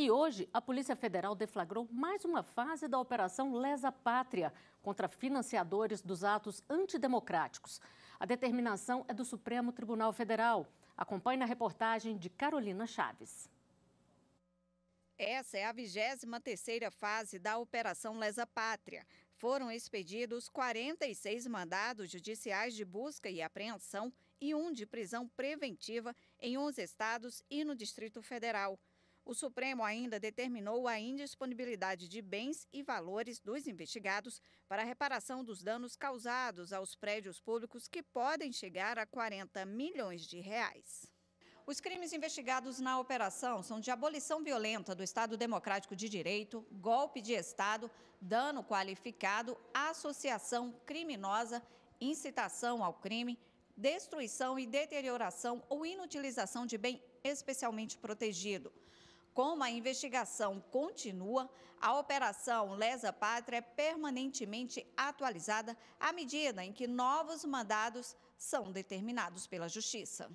E hoje, a Polícia Federal deflagrou mais uma fase da Operação Lesa Pátria contra financiadores dos atos antidemocráticos. A determinação é do Supremo Tribunal Federal. Acompanhe na reportagem de Carolina Chaves. Essa é a 23ª fase da Operação Lesa Pátria. Foram expedidos 46 mandados judiciais de busca e apreensão e um de prisão preventiva em 11 estados e no Distrito Federal. O Supremo ainda determinou a indisponibilidade de bens e valores dos investigados para reparação dos danos causados aos prédios públicos que podem chegar a 40 milhões de reais. Os crimes investigados na operação são de abolição violenta do Estado Democrático de Direito, golpe de Estado, dano qualificado, associação criminosa, incitação ao crime, destruição e deterioração ou inutilização de bem especialmente protegido. Como a investigação continua, a Operação Lesa Pátria é permanentemente atualizada à medida em que novos mandados são determinados pela Justiça.